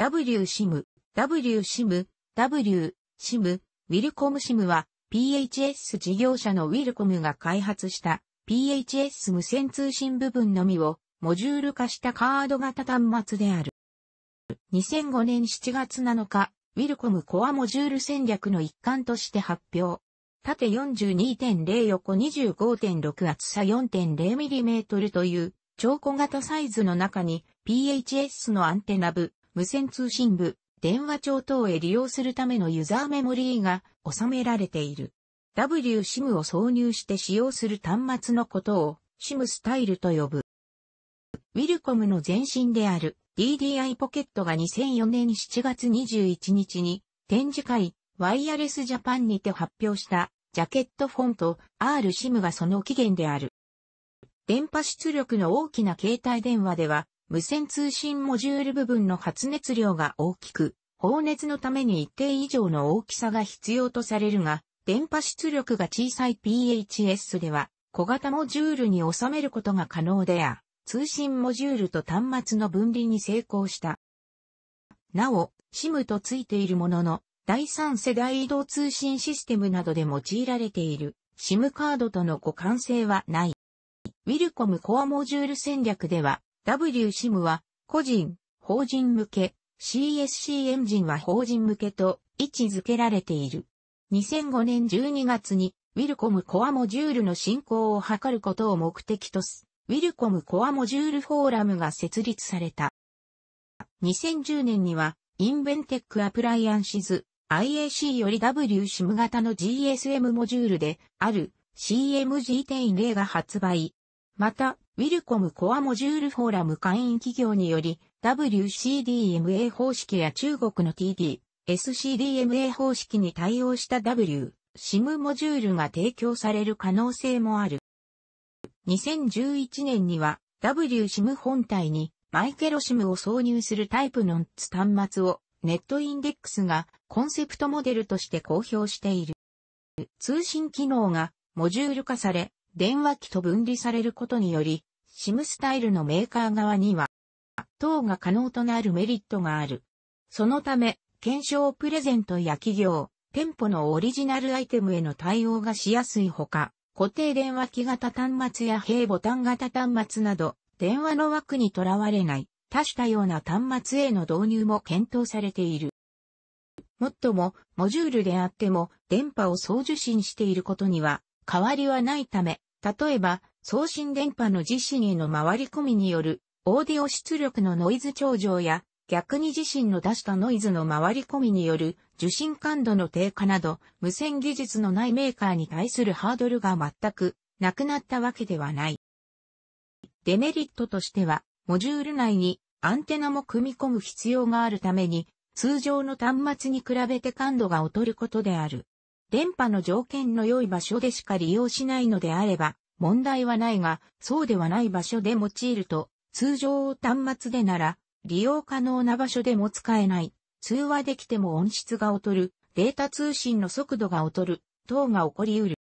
WSIM、WSIM、W、SIM、ウィルコム SIM は PHS 事業者のウィルコムが開発した PHS 無線通信部分のみをモジュール化したカード型端末である。2005年7月7日、ウィルコムコアモジュール戦略の一環として発表。縦42.0横25.6厚さ 4.0mm という超小型サイズの中に PHS のアンテナ部、無線通信部、電話帳等へ利用するためのユーザーメモリーが収められている。WSIM を挿入して使用する端末のことを SIM スタイルと呼ぶ。ウィルコムの前身である DDI ポケットが2004年7月21日に展示会ワイヤレスジャパンにて発表したジャケットフォント RSIM がその起源である。電波出力の大きな携帯電話では無線通信モジュール部分の発熱量が大きく、放熱のために一定以上の大きさが必要とされるが、電波出力が小さい PHS では、小型モジュールに収めることが可能であ、通信モジュールと端末の分離に成功した。なお、SIM と付いているものの、第3世代移動通信システムなどで用いられている SIM カードとの互換性はない。ウィルコムコアモジュール戦略では、W シムは個人、法人向け、CSC エンジンは法人向けと位置づけられている。2005年12月にウィルコムコアモジュールの進行を図ることを目的とす、ウィルコムコアモジュールフォーラムが設立された。2010年には、インベンテックアプライアンシズ IAC より W シム型の GSM モジュールである CMG.0 が発売、また、ウィルコムコアモジュールフォーラム会員企業により、WCDMA 方式や中国の TD、SCDMA 方式に対応した W、SIM モジュールが提供される可能性もある。2011年には WSIM 本体にマイケロ SIM を挿入するタイプの端末をネットインデックスがコンセプトモデルとして公表している。通信機能がモジュール化され、電話機と分離されることにより、SIM スタイルのメーカー側には、等が可能となるメリットがある。そのため、検証プレゼントや企業、店舗のオリジナルアイテムへの対応がしやすいほか、固定電話機型端末や平ボタン型端末など、電話の枠にとらわれない、多種多様な端末への導入も検討されている。もっとも、モジュールであっても、電波を送受信していることには、変わりはないため、例えば送信電波の自身への回り込みによるオーディオ出力のノイズ頂上や逆に自身の出したノイズの回り込みによる受信感度の低下など無線技術のないメーカーに対するハードルが全くなくなったわけではない。デメリットとしてはモジュール内にアンテナも組み込む必要があるために通常の端末に比べて感度が劣ることである。電波の条件の良い場所でしか利用しないのであれば、問題はないが、そうではない場所で用いると、通常端末でなら、利用可能な場所でも使えない、通話できても音質が劣る、データ通信の速度が劣る、等が起こり得る。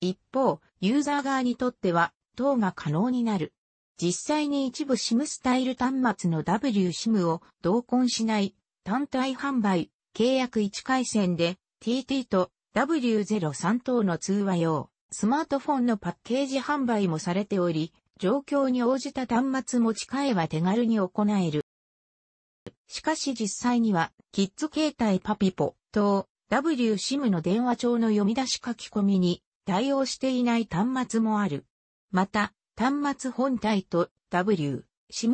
一方、ユーザー側にとっては、等が可能になる。実際に一部 SIM スタイル端末の WSIM を同梱しない、単体販売、契約1回線で TT と W03 等の通話用、スマートフォンのパッケージ販売もされており、状況に応じた端末持ち替えは手軽に行える。しかし実際には、キッズ携帯パピポと WSIM の電話帳の読み出し書き込みに対応していない端末もある。また、端末本体と WSIM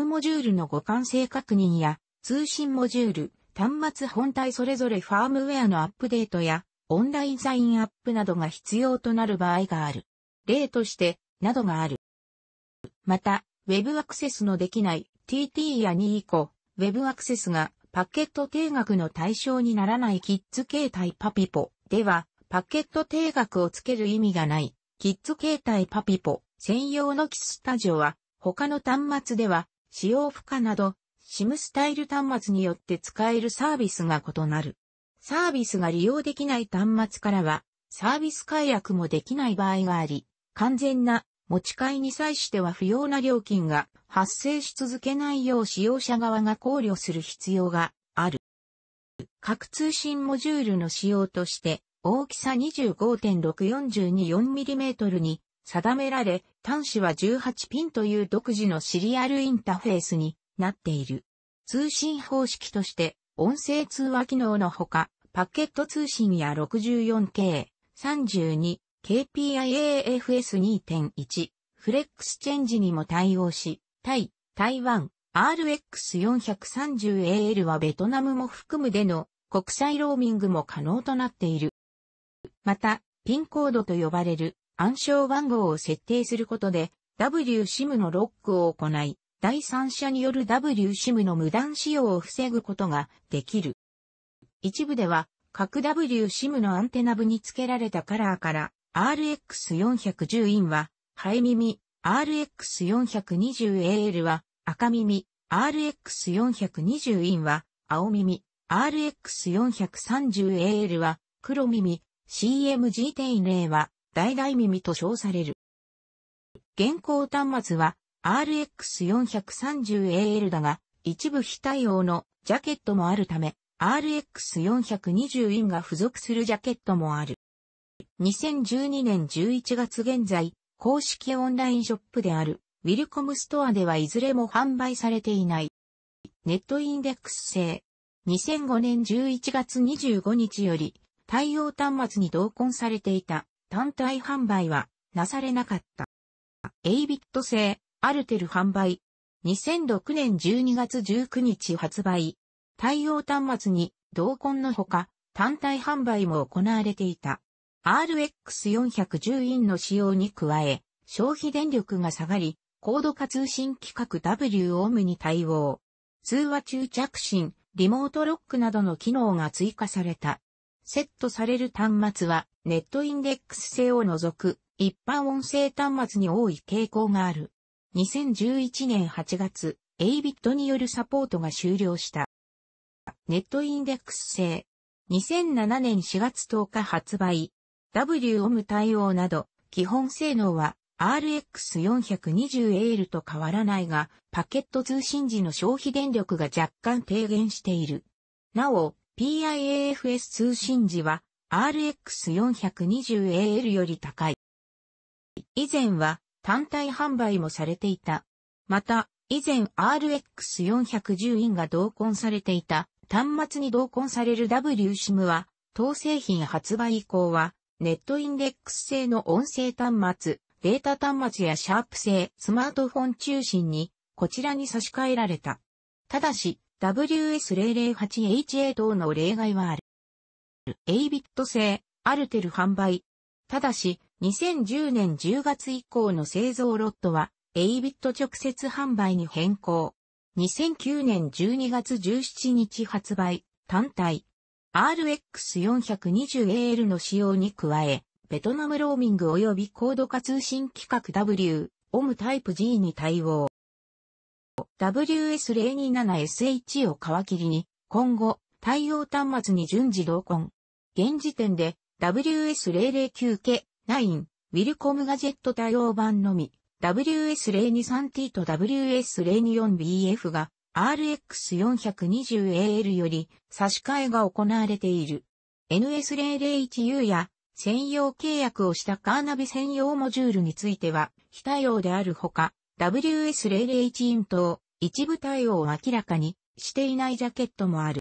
モジュールの互換性確認や通信モジュール、端末本体それぞれファームウェアのアップデートやオンラインサインアップなどが必要となる場合がある。例として、などがある。また、Web アクセスのできない TT や2以降、Web アクセスがパケット定額の対象にならないキッズ形態パピポでは、パケット定額をつける意味がない、キッズ形態パピポ専用のキススタジオは、他の端末では使用不可など SIM スタイル端末によって使えるサービスが異なる。サービスが利用できない端末からは、サービス解約もできない場合があり、完全な持ち替えに際しては不要な料金が発生し続けないよう使用者側が考慮する必要がある。各通信モジュールの仕様として、大きさ 25.642mm に定められ、端子は18ピンという独自のシリアルインターフェースになっている。通信方式として、音声通話機能のほか、パケット通信や 64K、32、KPIAFS2.1、フレックスチェンジにも対応し、対、台湾、RX430AL はベトナムも含むでの国際ローミングも可能となっている。また、ピンコードと呼ばれる暗証番号を設定することで WSIM のロックを行い、第三者による WSIM の無断使用を防ぐことができる。一部では、各 WSIM のアンテナ部に付けられたカラーから RX410 インは、ハイ耳、RX420AL は赤耳、RX420 インは青耳、RX430AL は黒耳、c m g 例は大々耳と称される。現行端末は RX430AL だが、一部非対応のジャケットもあるため、RX420 インが付属するジャケットもある。2012年11月現在、公式オンラインショップであるウィルコムストアではいずれも販売されていない。ネットインデックス製。2005年11月25日より対応端末に同梱されていた単体販売はなされなかった。A ビット製アルテル販売。2006年12月19日発売。対応端末に同梱のほか、単体販売も行われていた。RX410 インの使用に加え、消費電力が下がり、高度化通信規格 W オームに対応。通話中着信、リモートロックなどの機能が追加された。セットされる端末はネットインデックス性を除く一般音声端末に多い傾向がある。2011年8月、a b i t によるサポートが終了した。ネットインデックス製。2007年4月10日発売。WOM 対応など、基本性能は RX420AL と変わらないが、パケット通信時の消費電力が若干低減している。なお、PIAFS 通信時は RX420AL より高い。以前は単体販売もされていた。また、以前 RX410 インが同梱されていた端末に同梱される WSIM は、当製品発売以降は、ネットインデックス製の音声端末、データ端末やシャープ製スマートフォン中心に、こちらに差し替えられた。ただし、WS008HA 等の例外はある。A ビット製、アルテル販売。ただし、2010年10月以降の製造ロットは、エイビット直接販売に変更。2009年12月17日発売、単体。RX420AL の使用に加え、ベトナムローミング及び高度化通信規格 W、オムタイプ G に対応。WS027SH を皮切りに、今後、対応端末に順次同梱。現時点で WS009 系9、ウィルコムガジェット対応版のみ、WS023T と WS024BF が RX420AL より差し替えが行われている。NS001U や専用契約をしたカーナビ専用モジュールについては非対応であるほか、WS001 イン等、一部対応を明らかにしていないジャケットもある。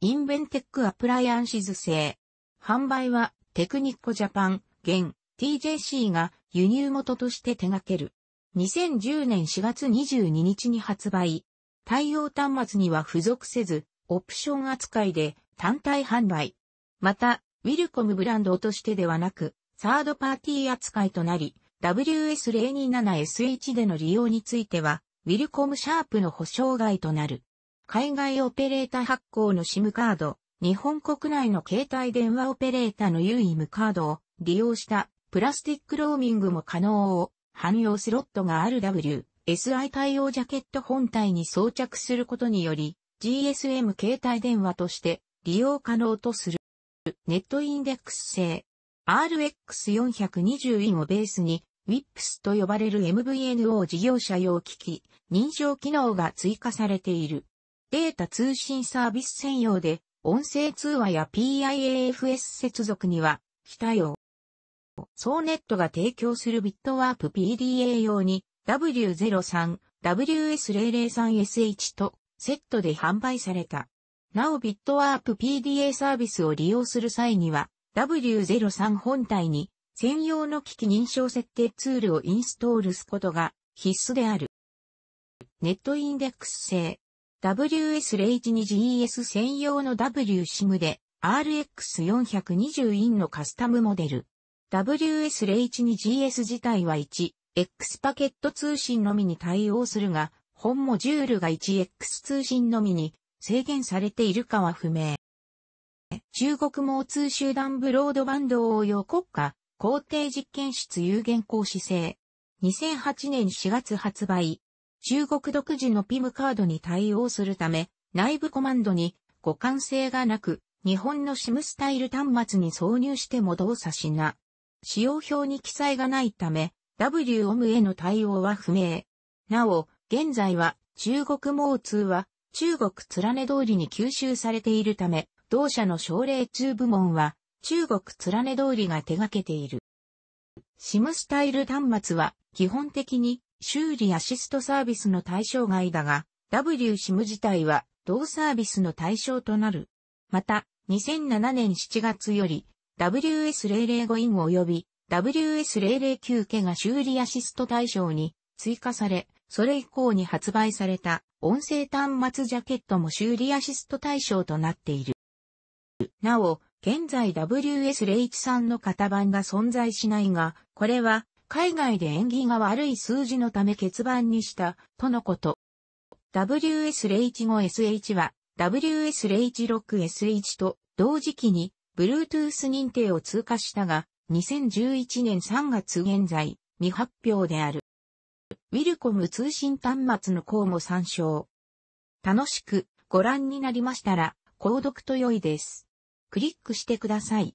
インベンテックアプライアンシズ製。販売はテクニッコジャパン、現 TJC が輸入元として手掛ける。2010年4月22日に発売。対応端末には付属せず、オプション扱いで単体販売。また、ウィルコムブランドとしてではなく、サードパーティー扱いとなり、WS027SH での利用については、ウィルコムシャープの保証外となる。海外オペレーター発行の SIM カード、日本国内の携帯電話オペレータの UIM カードを利用したプラスティックローミングも可能を汎用スロットが RWSI 対応ジャケット本体に装着することにより GSM 携帯電話として利用可能とする。ネットインデックス製 r x 4 2 0 e をベースに WIPS と呼ばれる MVNO 事業者用機器認証機能が追加されている。データ通信サービス専用で音声通話や PIAFS 接続には非対応。ソーネットが提供するビットワープ PDA 用に W03、WS003SH とセットで販売された。なおビットワープ PDA サービスを利用する際には W03 本体に専用の機器認証設定ツールをインストールすことが必須である。ネットインデックス製 w s 0 1 2 g s 専用の WSIM で RX420 インのカスタムモデル WS012GS 自体は 1X パケット通信のみに対応するが、本モジュールが 1X 通信のみに制限されているかは不明。中国網通集団ブロードバンド応用国家工程実験室有限公使制。2008年4月発売。中国独自の PIM カードに対応するため、内部コマンドに互換性がなく、日本の SIM スタイル端末に挿入しても動作しな使用表に記載がないため、W o m への対応は不明。なお、現在は中国網通は中国連ね通りに吸収されているため、同社の奨励中部門は中国連ね通りが手掛けている。SIM スタイル端末は基本的に修理アシストサービスの対象外だが、WSIM 自体は同サービスの対象となる。また、2007年7月より WS005 イン及び WS009 家が修理アシスト対象に追加され、それ以降に発売された音声端末ジャケットも修理アシスト対象となっている。なお、現在 WS013 の型番が存在しないが、これは海外で縁起が悪い数字のため欠番にした、とのこと。WS015SH は WS016SH と同時期に Bluetooth 認定を通過したが、2011年3月現在、未発表である。ウィルコム通信端末の項も参照。楽しくご覧になりましたら、購読と良いです。クリックしてください。